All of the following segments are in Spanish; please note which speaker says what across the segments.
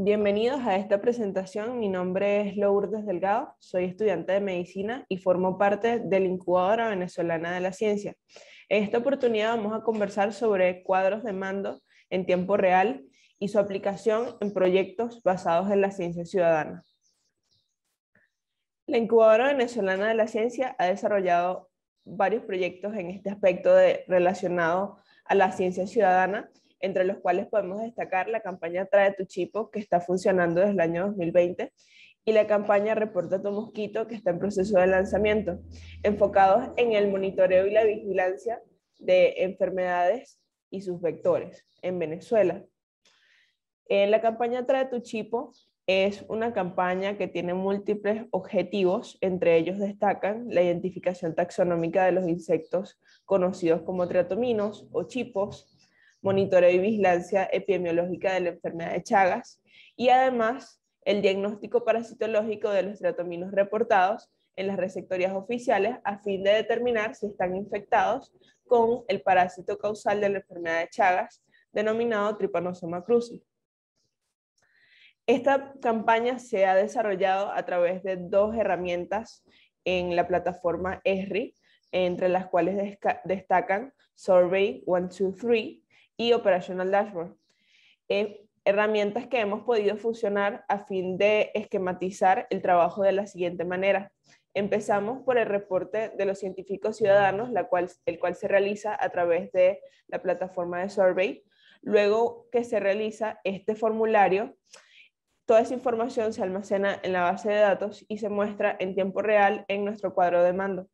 Speaker 1: Bienvenidos a esta presentación. Mi nombre es Lourdes Delgado, soy estudiante de medicina y formo parte de la Incubadora Venezolana de la Ciencia. En esta oportunidad vamos a conversar sobre cuadros de mando en tiempo real y su aplicación en proyectos basados en la ciencia ciudadana. La Incubadora Venezolana de la Ciencia ha desarrollado varios proyectos en este aspecto relacionado a la ciencia ciudadana entre los cuales podemos destacar la campaña Trae tu Chipo, que está funcionando desde el año 2020, y la campaña Reporta tu Mosquito, que está en proceso de lanzamiento, enfocados en el monitoreo y la vigilancia de enfermedades y sus vectores en Venezuela. Eh, la campaña Trae tu Chipo es una campaña que tiene múltiples objetivos, entre ellos destacan la identificación taxonómica de los insectos conocidos como triatominos o chipos, monitoreo y vigilancia epidemiológica de la enfermedad de Chagas y además el diagnóstico parasitológico de los trataminos reportados en las receptorías oficiales a fin de determinar si están infectados con el parásito causal de la enfermedad de Chagas, denominado Trypanosoma cruzi. Esta campaña se ha desarrollado a través de dos herramientas en la plataforma ESRI, entre las cuales destacan Survey 123, y Operational Dashboard. Eh, herramientas que hemos podido funcionar a fin de esquematizar el trabajo de la siguiente manera. Empezamos por el reporte de los científicos ciudadanos, la cual, el cual se realiza a través de la plataforma de Survey. Luego que se realiza este formulario, toda esa información se almacena en la base de datos y se muestra en tiempo real en nuestro cuadro de mando.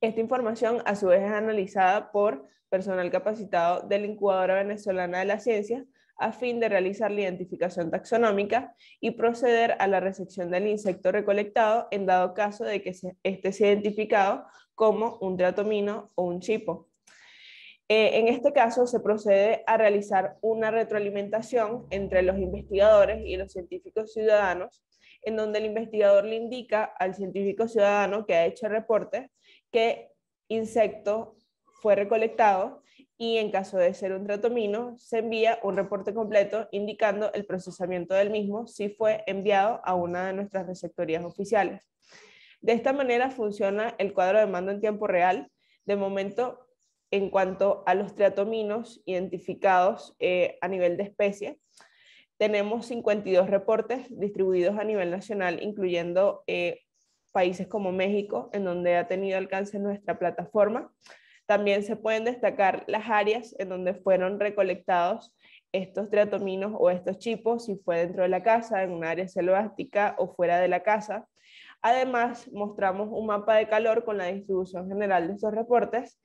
Speaker 1: Esta información a su vez es analizada por personal capacitado de la Incubadora Venezolana de la Ciencia a fin de realizar la identificación taxonómica y proceder a la recepción del insecto recolectado en dado caso de que este identificado como un teatomino o un chipo. Eh, en este caso, se procede a realizar una retroalimentación entre los investigadores y los científicos ciudadanos, en donde el investigador le indica al científico ciudadano que ha hecho el reporte qué insecto fue recolectado y en caso de ser un triatomino, se envía un reporte completo indicando el procesamiento del mismo si fue enviado a una de nuestras receptorías oficiales. De esta manera funciona el cuadro de mando en tiempo real. De momento, en cuanto a los triatominos identificados eh, a nivel de especie, tenemos 52 reportes distribuidos a nivel nacional, incluyendo eh, países como México, en donde ha tenido alcance nuestra plataforma. También se pueden destacar las áreas en donde fueron recolectados estos triatominos o estos chipos, si fue dentro de la casa, en un área selvática o fuera de la casa. Además, mostramos un mapa de calor con la distribución general de estos reportes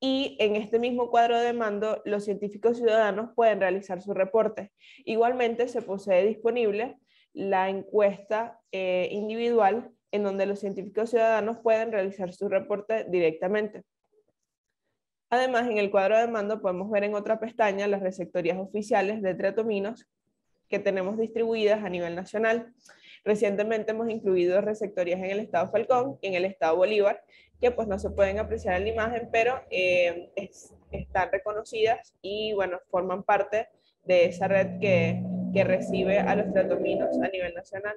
Speaker 1: y en este mismo cuadro de mando los científicos ciudadanos pueden realizar sus reportes. Igualmente se posee disponible la encuesta eh, individual en donde los científicos ciudadanos pueden realizar su reporte directamente. Además, en el cuadro de mando podemos ver en otra pestaña las receptorías oficiales de triatominos que tenemos distribuidas a nivel nacional. Recientemente hemos incluido receptorías en el estado Falcón y en el estado Bolívar, que pues no se pueden apreciar en la imagen, pero eh, están reconocidas y bueno, forman parte de esa red que, que recibe a los tratominos a nivel nacional.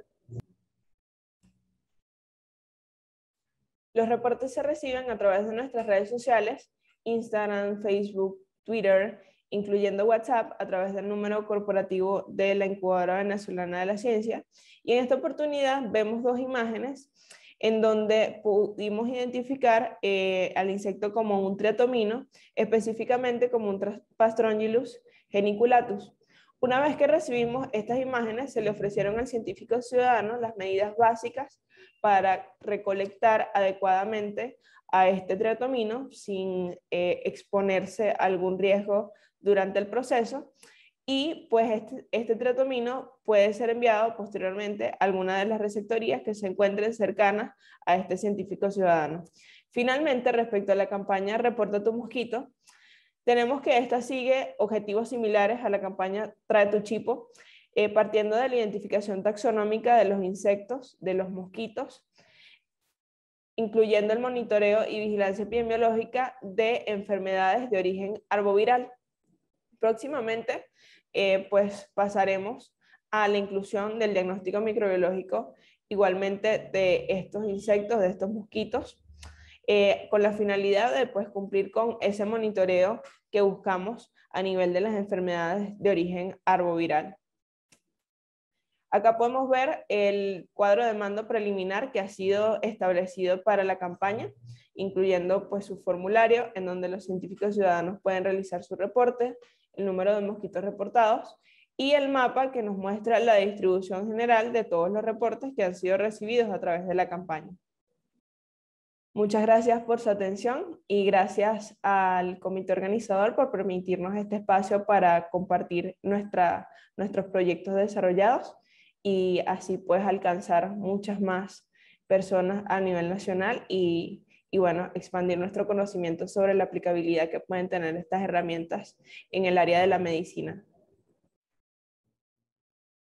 Speaker 1: Los reportes se reciben a través de nuestras redes sociales, Instagram, Facebook, Twitter, incluyendo WhatsApp, a través del número corporativo de la Incubadora Venezolana de la Ciencia. Y en esta oportunidad vemos dos imágenes en donde pudimos identificar eh, al insecto como un triatomino, específicamente como un Pastrongylus geniculatus. Una vez que recibimos estas imágenes, se le ofrecieron al científico ciudadano las medidas básicas para recolectar adecuadamente a este treotomino sin eh, exponerse a algún riesgo durante el proceso. Y pues este, este puede ser enviado posteriormente a alguna de las receptorías que se encuentren cercanas a este científico ciudadano. Finalmente, respecto a la campaña Reporta tu mosquito, tenemos que esta sigue objetivos similares a la campaña Trae tu chipo, eh, partiendo de la identificación taxonómica de los insectos, de los mosquitos, incluyendo el monitoreo y vigilancia epidemiológica de enfermedades de origen arboviral. Próximamente, eh, pues pasaremos a la inclusión del diagnóstico microbiológico igualmente de estos insectos, de estos mosquitos, eh, con la finalidad de pues, cumplir con ese monitoreo que buscamos a nivel de las enfermedades de origen arboviral. Acá podemos ver el cuadro de mando preliminar que ha sido establecido para la campaña, incluyendo pues, su formulario en donde los científicos ciudadanos pueden realizar su reporte, el número de mosquitos reportados y el mapa que nos muestra la distribución general de todos los reportes que han sido recibidos a través de la campaña. Muchas gracias por su atención y gracias al comité organizador por permitirnos este espacio para compartir nuestros proyectos desarrollados y así pues alcanzar muchas más personas a nivel nacional y, y bueno, expandir nuestro conocimiento sobre la aplicabilidad que pueden tener estas herramientas en el área de la medicina.